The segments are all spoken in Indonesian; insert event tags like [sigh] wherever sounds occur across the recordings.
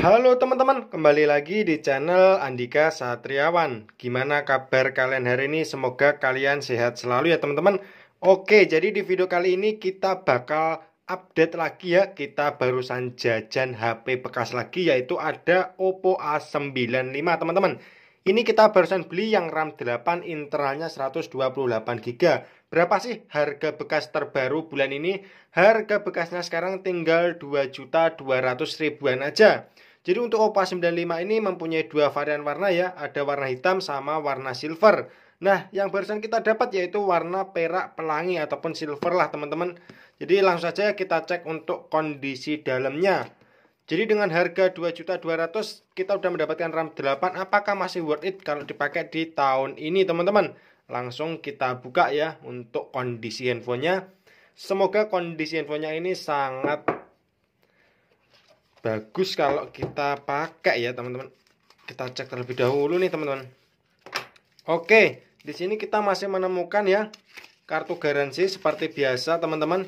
Halo teman-teman, kembali lagi di channel Andika Satriawan. Gimana kabar kalian hari ini? Semoga kalian sehat selalu ya teman-teman. Oke, jadi di video kali ini kita bakal update lagi ya. Kita barusan jajan HP bekas lagi yaitu ada Oppo A95 teman-teman. Ini kita barusan beli yang RAM 8 internalnya 128GB. Berapa sih harga bekas terbaru bulan ini? Harga bekasnya sekarang tinggal 2 juta 200 ribuan aja. Jadi untuk OPA 95 ini mempunyai dua varian warna ya, ada warna hitam sama warna silver. Nah, yang barusan kita dapat yaitu warna perak pelangi ataupun silver lah teman-teman. Jadi langsung saja kita cek untuk kondisi dalamnya. Jadi dengan harga 2.200 kita sudah mendapatkan RAM 8 apakah masih worth it kalau dipakai di tahun ini teman-teman? Langsung kita buka ya untuk kondisi handphonenya. Semoga kondisi handphonenya ini sangat bagus kalau kita pakai ya teman-teman kita cek terlebih dahulu nih teman-teman oke di sini kita masih menemukan ya kartu garansi seperti biasa teman-teman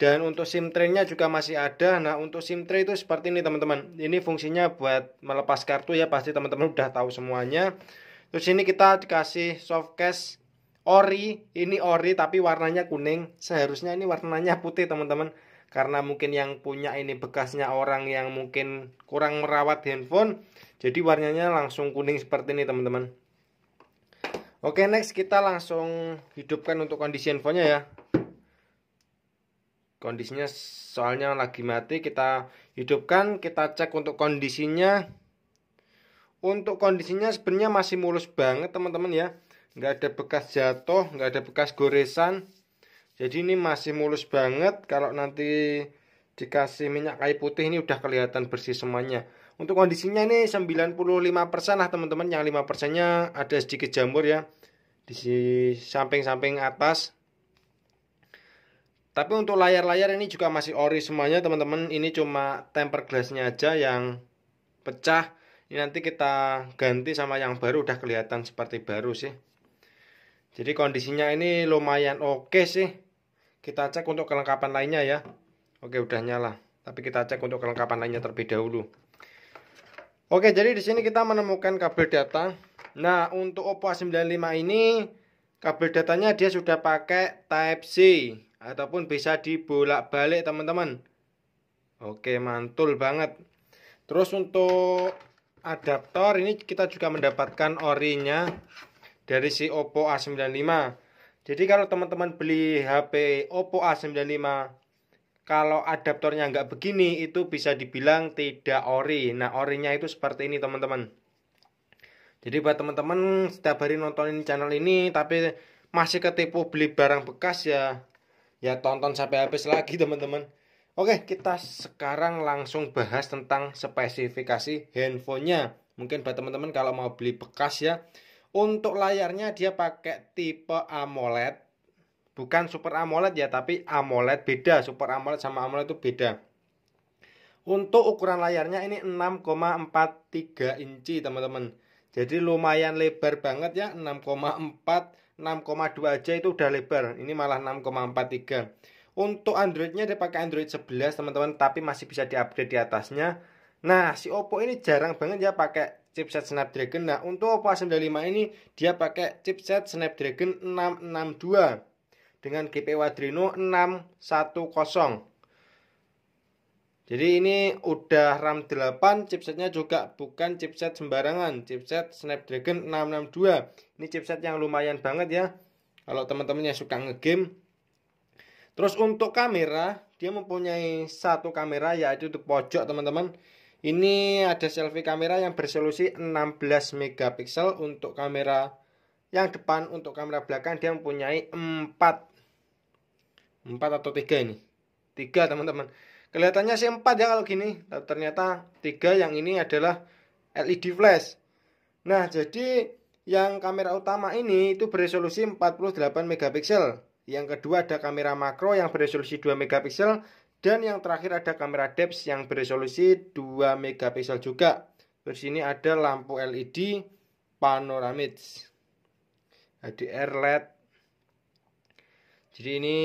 dan untuk SIM traynya juga masih ada nah untuk SIM tray itu seperti ini teman-teman ini fungsinya buat melepas kartu ya pasti teman-teman udah tahu semuanya terus ini kita dikasih soft case ori ini ori tapi warnanya kuning seharusnya ini warnanya putih teman-teman karena mungkin yang punya ini bekasnya orang yang mungkin kurang merawat handphone jadi warnanya langsung kuning seperti ini teman-teman oke next kita langsung hidupkan untuk kondisi handphonenya ya kondisinya soalnya lagi mati kita hidupkan kita cek untuk kondisinya untuk kondisinya sebenarnya masih mulus banget teman-teman ya nggak ada bekas jatuh nggak ada bekas goresan jadi ini masih mulus banget kalau nanti dikasih minyak kayu putih ini udah kelihatan bersih semuanya untuk kondisinya ini 95% lah teman-teman yang 5% nya ada sedikit jamur ya di samping-samping atas tapi untuk layar-layar ini juga masih ori semuanya teman-teman. Ini cuma temper glassnya aja yang pecah. Ini nanti kita ganti sama yang baru udah kelihatan seperti baru sih. Jadi kondisinya ini lumayan oke okay sih kita cek untuk kelengkapan lainnya ya oke udah nyala tapi kita cek untuk kelengkapan lainnya terlebih dahulu oke jadi di sini kita menemukan kabel data nah untuk Oppo A95 ini kabel datanya dia sudah pakai type C ataupun bisa dibolak-balik teman-teman oke mantul banget terus untuk adaptor ini kita juga mendapatkan orinya dari si Oppo A95 jadi kalau teman-teman beli HP Oppo A95 kalau adaptornya nggak begini itu bisa dibilang tidak ori. Nah, orinya itu seperti ini teman-teman. Jadi buat teman-teman setiap hari nontonin channel ini tapi masih ketipu beli barang bekas ya ya tonton sampai habis lagi [laughs] teman-teman. Oke, kita sekarang langsung bahas tentang spesifikasi handphonenya. Mungkin buat teman-teman kalau mau beli bekas ya, untuk layarnya dia pakai tipe AMOLED. Bukan Super AMOLED ya, tapi AMOLED beda. Super AMOLED sama AMOLED itu beda. Untuk ukuran layarnya ini 6,43 inci, teman-teman. Jadi lumayan lebar banget ya, 6,4 6,2 aja itu udah lebar. Ini malah 6,43. Untuk Androidnya dia pakai Android 11 teman-teman, tapi masih bisa diupdate di atasnya. Nah, si Oppo ini jarang banget ya pakai chipset Snapdragon. Nah, untuk Oppo A95 ini dia pakai chipset Snapdragon 662 dengan GPU Adreno 610. Jadi ini udah RAM 8, chipsetnya juga bukan chipset sembarangan, chipset Snapdragon 662. Ini chipset yang lumayan banget ya, kalau teman-teman yang suka ngegame. Terus untuk kamera, dia mempunyai satu kamera yaitu di pojok teman-teman. Ini ada selfie kamera yang bersolusi 16 megapiksel untuk kamera yang depan untuk kamera belakang dia mempunyai 4 4 atau 3 ini. 3 teman-teman. Kelihatannya sih 4 ya kalau gini, tapi ternyata 3 yang ini adalah LED flash. Nah, jadi yang kamera utama ini itu beresolusi 48 megapiksel. Yang kedua ada kamera makro yang beresolusi 2 megapiksel dan yang terakhir ada kamera depth yang beresolusi 2 megapiksel juga. Terus ini ada lampu LED panoramic. HDR LED. Jadi ini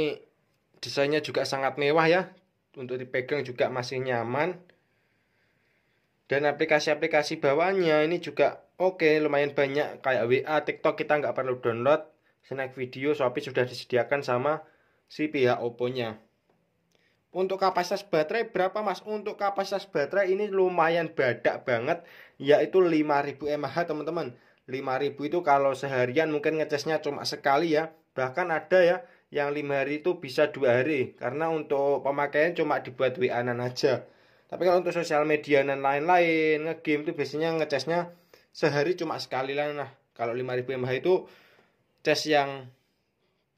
desainnya juga sangat mewah ya. Untuk dipegang juga masih nyaman. Dan aplikasi-aplikasi bawahnya ini juga oke okay, lumayan banyak kayak WA, TikTok kita nggak perlu download. Snack video Shopee sudah disediakan sama si pihak Oppo-nya. Untuk kapasitas baterai berapa Mas? Untuk kapasitas baterai ini lumayan badak banget yaitu 5000 mAh teman-teman. 5000 itu kalau seharian mungkin ngecasnya cuma sekali ya. Bahkan ada ya yang 5 hari itu bisa dua hari karena untuk pemakaian cuma dibuat WA-an aja. Tapi kalau untuk sosial media dan lain-lain, ngegame itu biasanya ngecasnya sehari cuma sekali lah. Nah, kalau 5000 mAh itu cas yang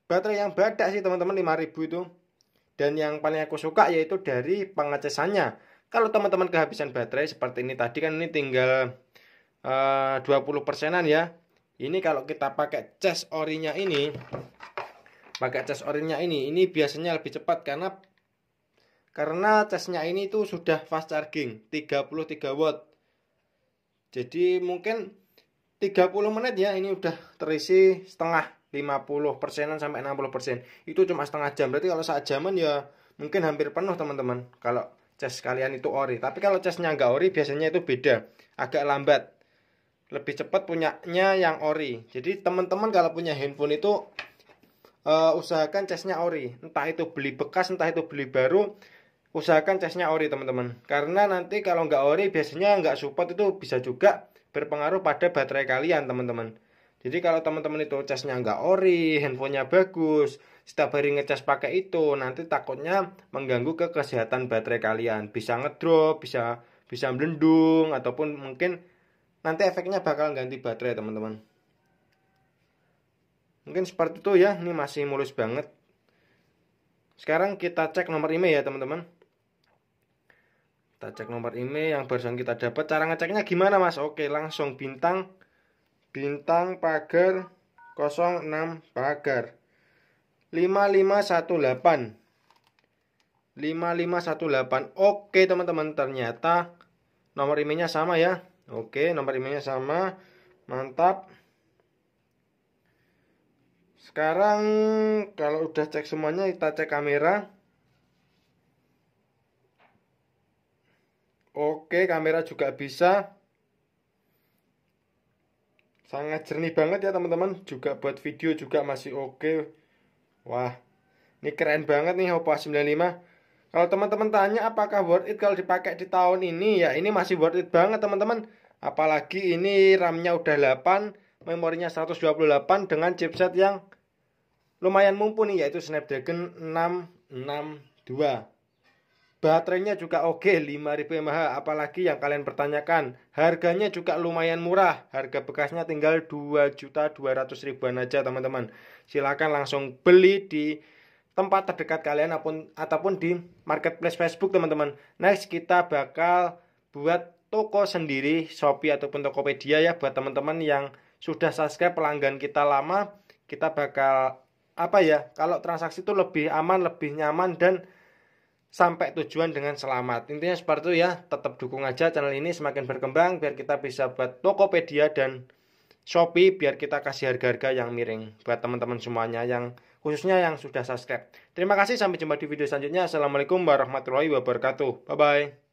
baterai yang badak sih teman-teman 5000 itu. Dan yang paling aku suka yaitu dari pengecasannya. Kalau teman-teman kehabisan baterai seperti ini tadi kan ini tinggal eh, uh, 20 persenan ya. Ini kalau kita pakai cas orinya ini, pakai cas orinya ini, ini biasanya lebih cepat karena karena casnya ini itu sudah fast charging 33 watt. Jadi mungkin 30 menit ya ini udah terisi setengah 50 persenan sampai 60 persen itu cuma setengah jam berarti kalau saat jaman ya mungkin hampir penuh teman-teman kalau chest kalian itu ori tapi kalau chestnya nggak ori biasanya itu beda agak lambat lebih cepat punyanya yang ori jadi teman-teman kalau punya handphone itu uh, usahakan chestnya ori entah itu beli bekas entah itu beli baru usahakan chestnya ori teman-teman karena nanti kalau nggak ori biasanya nggak support itu bisa juga berpengaruh pada baterai kalian teman-teman jadi kalau teman-teman itu casnya nggak ori, handphonenya bagus, setiap hari ngecas pakai itu, nanti takutnya mengganggu ke kesehatan baterai kalian. Bisa ngedrop, bisa bisa melendung, ataupun mungkin nanti efeknya bakal ganti baterai teman-teman. Mungkin seperti itu ya, ini masih mulus banget. Sekarang kita cek nomor email ya teman-teman. Kita cek nomor email yang barusan kita dapat. Cara ngeceknya gimana mas? Oke langsung bintang Bintang Pagar 06 Pagar 5518 5518 Oke teman-teman ternyata nomor emailnya sama ya Oke nomor emailnya sama Mantap Sekarang kalau udah cek semuanya kita cek kamera Oke kamera juga bisa sangat jernih banget ya teman-teman juga buat video juga masih oke wah ini keren banget nih Oppo A95 kalau teman-teman tanya apakah worth it kalau dipakai di tahun ini ya ini masih worth it banget teman-teman apalagi ini RAM-nya udah 8 memorinya 128 dengan chipset yang lumayan mumpuni yaitu Snapdragon 662 Baterainya juga oke, 5 5000 mAh, apalagi yang kalian pertanyakan. Harganya juga lumayan murah, harga bekasnya tinggal 2.200.000 ribuan aja teman-teman. Silahkan langsung beli di tempat terdekat kalian ataupun, ataupun di marketplace Facebook teman-teman. Next kita bakal buat toko sendiri, Shopee ataupun Tokopedia ya buat teman-teman yang sudah subscribe pelanggan kita lama. Kita bakal apa ya kalau transaksi itu lebih aman lebih nyaman dan sampai tujuan dengan selamat. Intinya seperti itu ya, tetap dukung aja channel ini semakin berkembang biar kita bisa buat Tokopedia dan Shopee biar kita kasih harga-harga yang miring buat teman-teman semuanya yang khususnya yang sudah subscribe. Terima kasih sampai jumpa di video selanjutnya. Assalamualaikum warahmatullahi wabarakatuh. Bye bye.